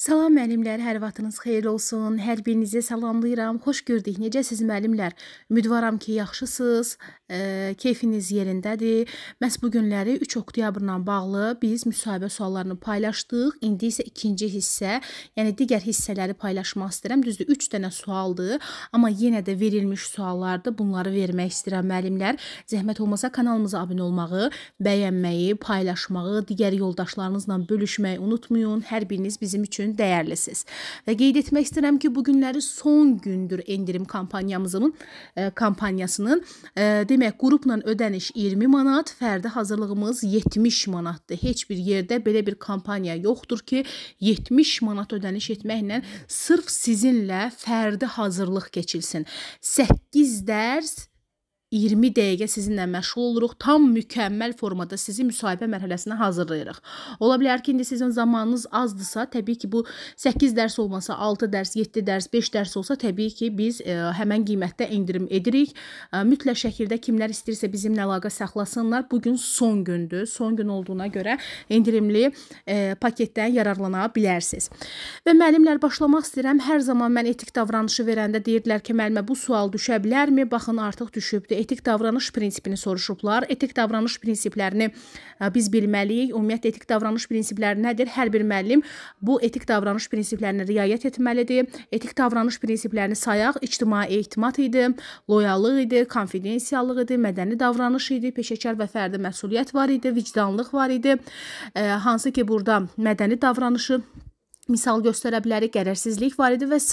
Salam müəllimlər, hər vaxtınız xeyir olsun. Hər birinizi salamlayıram. Xoş gördük. Necəsiz müəllimlər? Ümidvaram ki, yaxşısınız, e, keyfiniz yerindədir. Məs bu günləri 3 oktyabrla bağlı biz müsahibə suallarını paylaşdıq. İndi isə ikinci hissə, yəni digər hissələri paylaşmaq istəyirəm. Düzdür, 3 dənə sualdır, amma yenə də verilmiş suallardır. Bunları vermək istəyirəm müəllimlər. Zəhmət olmasa kanalımıza abunə olmağı, bəyənməyi, paylaşmağı, digər yoldaşlarınızla bölüşməyi unutmayın. Hər biriniz bizim üçün dəyərlisiniz. Və qeyd etmək istəyirəm ki, bu günləri son gündür endirim kampaniyamızın e, kampaniyasının e, demək qrupla ödəniş 20 manat, fərdi hazırlığımız 70 manatdır. Heç bir yerdə belə bir kampaniya yoxdur ki, 70 manat ödəniş etməklə sırf sizinlə fərdi hazırlıq keçilsin. 8 dərs 20 dəqiqə sizinlə məşğul oluruq. Tam mükəmməl formada sizi müsahibə mərhələsinə hazırlayırıq. Ola bilər ki, indi sizin zamanınız azdırsa, təbii ki, bu 8 dərs olmasa, 6 dərs, 7 dərs, 5 dərs olsa, təbii ki, biz ə, e, həmən qiymətdə endirim edirik. Ə, e, mütləq şəkildə kimlər istəyirsə bizimlə əlaqə saxlasınlar. Bu gün son gündür. Son gün olduğuna görə endirimli ə, e, paketdən yararlana bilərsiniz. Və müəllimlər başlamaq istəyirəm. Hər zaman mən etik davranışı verəndə deyirdilər ki, müəllimə bu sual düşə bilərmi? Baxın, artıq düşübdü etik davranış prinsipini soruşublar. Etik davranış prinsiplərini e, biz bilməliyik. Ümumiyyətlə etik davranış prinsipləri nədir? Hər bir müəllim bu etik davranış prinsiplərinə riayət etməlidir. Etik davranış prinsiplərini sayaq ictimai etimad idi, loyallıq idi, konfidensiyallıq idi, mədəni davranış idi, peşəkar və fərdi məsuliyyət var idi, vicdanlıq var idi. E, hansı ki, burada mədəni davranışı misal göstərə bilərik, qərərsizlik var idi və s.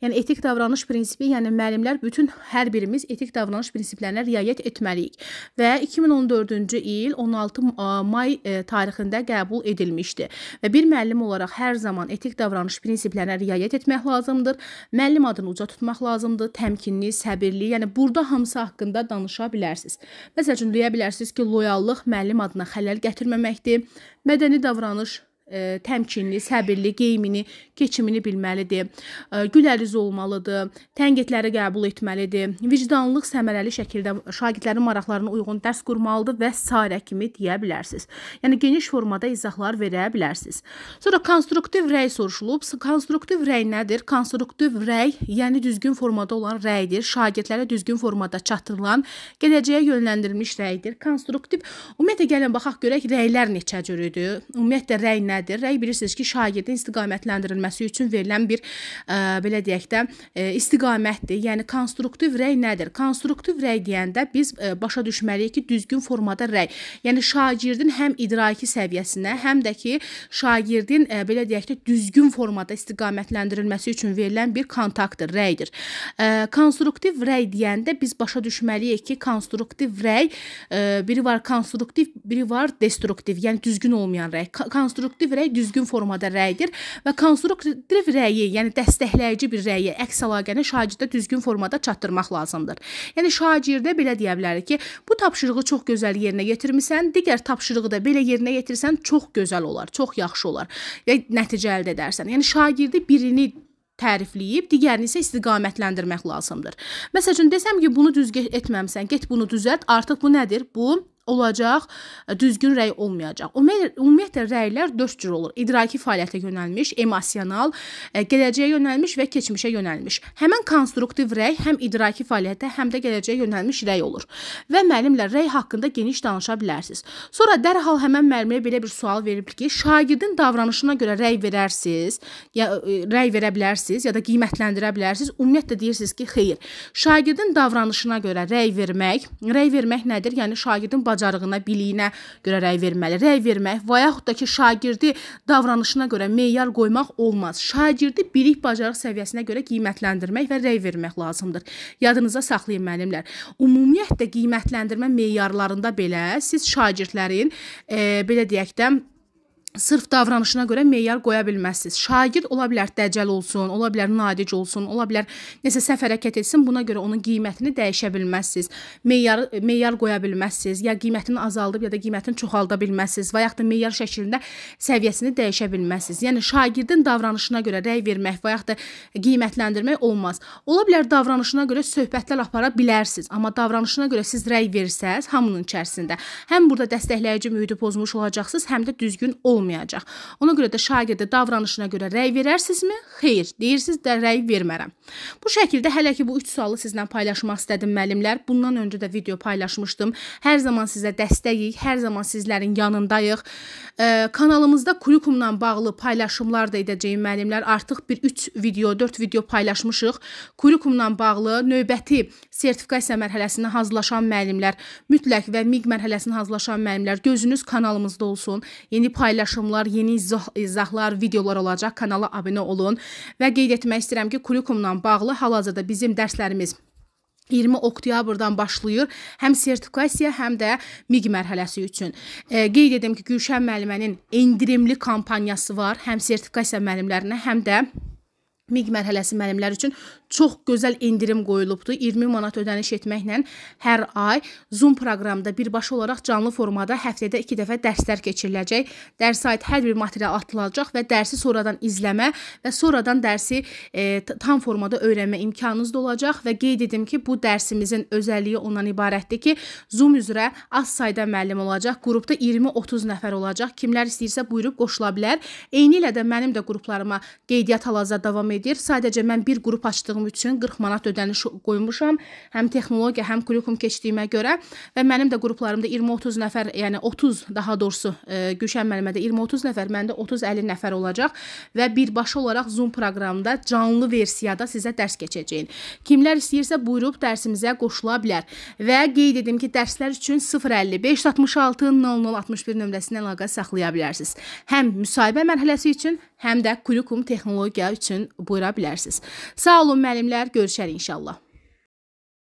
Yəni etik davranış prinsipi, yəni müəllimlər bütün hər birimiz etik davranış prinsiplərinə riayət etməliyik. Və 2014-cü il 16 e, may e, tarixində qəbul edilmişdi. Və bir müəllim olaraq hər zaman etik davranış prinsiplərinə riayət etmək lazımdır. Müəllim adını uca tutmaq lazımdır, təmkinli, səbirli, yəni burada hamısı haqqında danışa bilərsiniz. Məsələn, deyə bilərsiniz ki, loyallıq müəllim adına xələl gətirməməkdir. Mədəni davranış E, təmkinli, səbirli, geyimini, keçimini bilməlidir. E, Güləriz olmalıdır, tənqidləri qəbul etməlidir. Vicdanlıq səmərəli şəkildə şagirdlərin maraqlarına uyğun dərs qurmalıdır və s. kimi deyə bilərsiniz. Yəni geniş formada izahlar verə bilərsiniz. Sonra konstruktiv rəy soruşulub. Konstruktiv rəy nədir? Konstruktiv rəy, yəni düzgün formada olan rəydir. Şagirdlərə düzgün formada çatdırılan, gələcəyə yönləndirilmiş rəydir. Konstruktiv ümumiyyətlə gəlin baxaq görək rəylər neçə cür idi. Ümumiyyətlə rəy nədir? nədir? Rəy bilirsiniz ki, şagirdin istiqamətləndirilməsi üçün verilən bir ə, e, belə deyək də ə, e, istiqamətdir. Yəni konstruktiv rəy nədir? Konstruktiv rəy deyəndə biz ə, e, başa düşməliyik ki, düzgün formada rəy. Yəni şagirdin həm idraki səviyyəsinə, həm də ki, şagirdin ə, belə deyək də düzgün formada istiqamətləndirilməsi üçün verilən bir kontaktdır, rəydir. Ə, konstruktiv rəy deyəndə biz başa düşməliyik ki, konstruktiv rəy ə, biri var konstruktiv, biri var destruktiv, yəni düzgün olmayan rəy. Konstruktiv konstruktiv rəy düzgün formada rəydir və konstruktiv rəyi, yəni dəstəkləyici bir rəyi, əks əlaqəni şagirdə düzgün formada çatdırmaq lazımdır. Yəni şagirdə belə deyə bilərik ki, bu tapşırığı çox gözəl yerinə yetirmisən, digər tapşırığı da belə yerinə yetirsən, çox gözəl olar, çox yaxşı olar və nəticə əldə edərsən. Yəni şagirdi birini tərifləyib, digərini isə istiqamətləndirmək lazımdır. Məsələn, desəm ki, bunu düz etməmisən, get bunu düzəlt. Artıq bu nədir? Bu olacaq, e, düzgün rəy olmayacaq. Ümumiyyətlə rəylər 4 cür olur. İdraki fəaliyyətə yönəlmiş, emosional, e, gələcəyə yönəlmiş və keçmişə yönəlmiş. Həmin konstruktiv rəy həm idraki fəaliyyətə, həm də gələcəyə yönəlmiş rəy olur. Və müəllimlə rəy haqqında geniş danışa bilərsiniz. Sonra dərhal həmin müəlliməyə belə bir sual verilib ki, şagirdin davranışına görə rəy verərsiniz, ya e, rəy verə bilərsiniz ya da qiymətləndirə bilərsiniz. Ümumiyyətlə deyirsiniz ki, xeyr. Şagirdin davranışına görə rəy vermək, rəy vermək nədir? Yəni şagirdin bacarıqlarına bacarığına, biliyinə görə rəy verməli. Rəy vermək və yaxud da ki, şagirdi davranışına görə meyar qoymaq olmaz. Şagirdi bilik bacarıq səviyyəsinə görə qiymətləndirmək və rəy vermək lazımdır. Yadınıza saxlayın müəllimlər. Ümumiyyətlə qiymətləndirmə meyarlarında belə siz şagirdlərin e, belə deyək də sırf davranışına görə meyar qoya bilməzsiniz. Şagird ola bilər dəcəl olsun, ola bilər nadic olsun, ola bilər nəsə səhv hərəkət etsin, buna görə onun qiymətini dəyişə bilməzsiniz. Meyar meyar qoya bilməzsiniz, ya qiymətini azaldıb ya da qiymətini çoxalda bilməzsiniz və yaxud da meyar şəklində səviyyəsini dəyişə bilməzsiniz. Yəni şagirdin davranışına görə rəy vermək və yaxud da qiymətləndirmək olmaz. Ola bilər davranışına görə söhbətlər apara bilərsiniz, amma davranışına görə siz rəy versəz hamının içərisində həm burada dəstəkləyici mühiti pozmuş olacaqsınız, həm də düzgün olmayacaqsınız olmayacaq. Ona görə də şagirdə davranışına görə rəy verərsinizmi? Xeyr, deyirsiniz də rəy vermərəm. Bu şəkildə hələ ki bu 3 sualı sizlə paylaşmaq istədim müəllimlər. Bundan öncə də video paylaşmışdım. Hər zaman sizə dəstəyik, hər zaman sizlərin yanındayıq. E, kanalımızda kurikulumla bağlı paylaşımlar da edəcəyim müəllimlər. Artıq bir 3 video, 4 video paylaşmışıq. Kurikulumla bağlı növbəti sertifikasiya mərhələsinə hazırlaşan müəllimlər, mütləq və miq mərhələsinə hazırlaşan müəllimlər gözünüz kanalımızda olsun. Yeni paylaş paylaşımlar, yeni izah, izahlar, videolar olacaq. Kanala abunə olun və qeyd etmək istəyirəm ki, kurikulumla bağlı hal-hazırda bizim dərslərimiz 20 oktyabrdan başlayır, həm sertifikasiya, həm də MİQ mərhələsi üçün. E, qeyd edim ki, Gülşən müəllimənin endirimli kampaniyası var, həm sertifikasiya müəllimlərinə, həm də MİQ mərhələsi müəllimlər üçün çox gözəl endirim qoyulubdur. 20 manat ödəniş etməklə hər ay Zoom proqramında birbaşa olaraq canlı formada həftədə 2 dəfə dərslər keçiriləcək. Dərsə aid hər bir material atılacaq və dərsi sonradan izləmə və sonradan dərsi e, tam formada öyrənmə imkanınız da olacaq və qeyd edim ki, bu dərsimizin özəlliyi ondan ibarətdir ki, Zoom üzrə az sayda müəllim olacaq. Qrupda 20-30 nəfər olacaq. Kimlər istəyirsə buyurub qoşula bilər. Eyni ilə də mənim də qruplarıma qeydiyyat hal-hazırda davam edir edir. Sadəcə mən bir qrup açdığım üçün 40 manat ödəniş qoymuşam. Həm texnologiya, həm klubum keçdiyimə görə və mənim də qruplarımda 20-30 nəfər, yəni 30 daha doğrusu e, Gülşən müəllimədə 20-30 nəfər, məndə 30-50 nəfər olacaq və birbaşa olaraq Zoom proqramında canlı versiyada sizə dərs keçəcəyik. Kimlər istəyirsə buyurub dərsimizə qoşula bilər. Və qeyd edim ki, dərslər üçün 055 66 00 61 nömrəsinə əlaqə saxlaya bilərsiniz. Həm müsahibə mərhələsi üçün, həm də Kurikulum texnologiya üçün bu buyura bilərsiniz. Sağ olun müəllimlər, görüşərik inşallah.